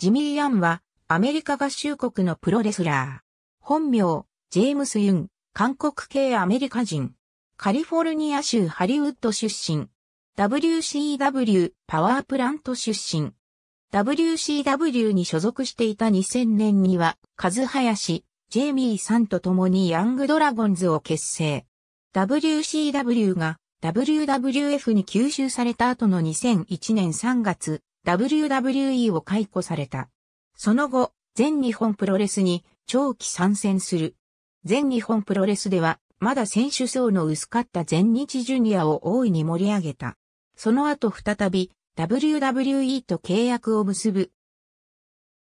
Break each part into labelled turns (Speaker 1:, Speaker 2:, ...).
Speaker 1: ジミー・ヤンは、アメリカ合衆国のプロレスラー。本名、ジェームス・ユン、韓国系アメリカ人。カリフォルニア州ハリウッド出身。WCW パワープラント出身。WCW に所属していた2000年には、カズハヤシ、ジェイミーさんと共にヤングドラゴンズを結成。WCW が WWF に吸収された後の2001年3月、WWE を解雇された。その後、全日本プロレスに長期参戦する。全日本プロレスでは、まだ選手層の薄かった全日ジュニアを大いに盛り上げた。その後再び WWE と契約を結ぶ。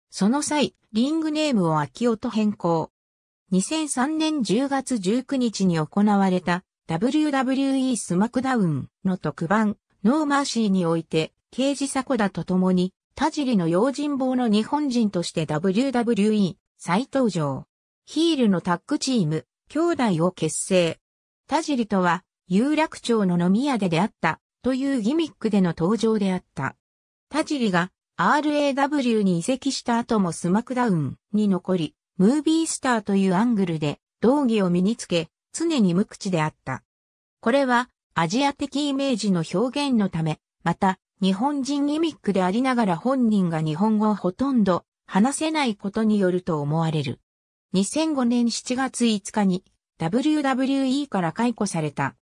Speaker 1: その際、リングネームを秋音変更。2003年10月19日に行われた WWE スマクダウンの特番ノーマーシーにおいて刑事迫田と共に、田尻の用心棒の日本人として WWE 再登場。ヒールのタッグチーム、兄弟を結成。田尻とは、有楽町の飲み屋で出会った、というギミックでの登場であった。田尻が RAW に移籍した後もスマクダウンに残り、ムービースターというアングルで、道着を身につけ、常に無口であった。これは、アジア的イメージの表現のため、また、日本人ギミックでありながら本人が日本語をほとんど話せないことによると思われる。2005年7月5日に WWE から解雇された。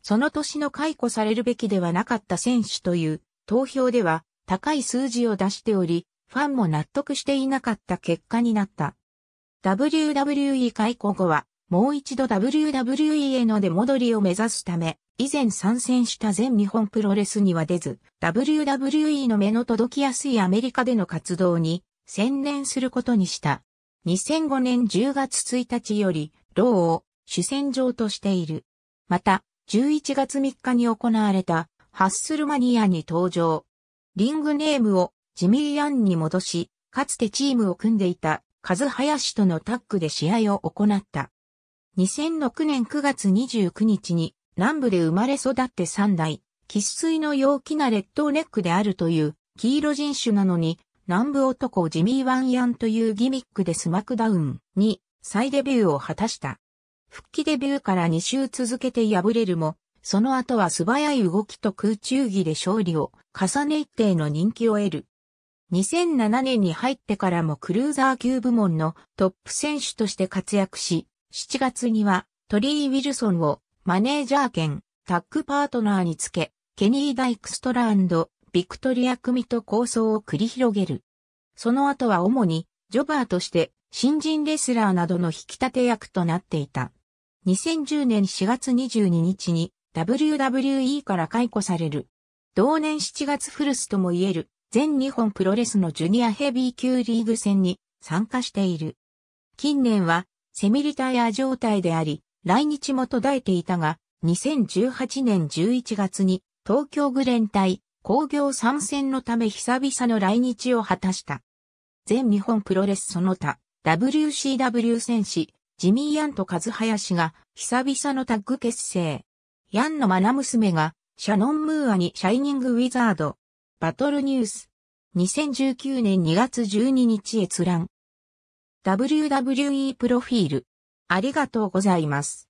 Speaker 1: その年の解雇されるべきではなかった選手という投票では高い数字を出しており、ファンも納得していなかった結果になった。WWE 解雇後はもう一度 WWE への出戻りを目指すため、以前参戦した全日本プロレスには出ず、WWE の目の届きやすいアメリカでの活動に専念することにした。2005年10月1日より、ローを主戦場としている。また、11月3日に行われた、ハッスルマニアに登場。リングネームをジミー・アンに戻し、かつてチームを組んでいた、カズハヤシとのタッグで試合を行った。2006年9月29日に南部で生まれ育って3代、喫水の陽気なレッドネックであるという、黄色人種なのに、南部男ジミー・ワンヤンというギミックでスマクダウンに再デビューを果たした。復帰デビューから2週続けて敗れるも、その後は素早い動きと空中技で勝利を重ね一定の人気を得る。2007年に入ってからもクルーザー級部門のトップ選手として活躍し、7月にはトリー・ウィルソンをマネージャー兼タッグパートナーにつけ、ケニー・ダイクストラビクトリア組と構想を繰り広げる。その後は主にジョバーとして新人レスラーなどの引き立て役となっていた。2010年4月22日に WWE から解雇される。同年7月フルスとも言える全日本プロレスのジュニアヘビー級リーグ戦に参加している。近年はセミリタイア状態であり、来日も途絶えていたが、2018年11月に東京グレン対工業参戦のため久々の来日を果たした。全日本プロレスその他、WCW 戦士、ジミー・ヤンとカズハヤシが久々のタッグ結成。ヤンの愛娘がシャノン・ムーアにシャイニング・ウィザード。バトルニュース。2019年2月12日閲覧。WWE プロフィール。ありがとうございます。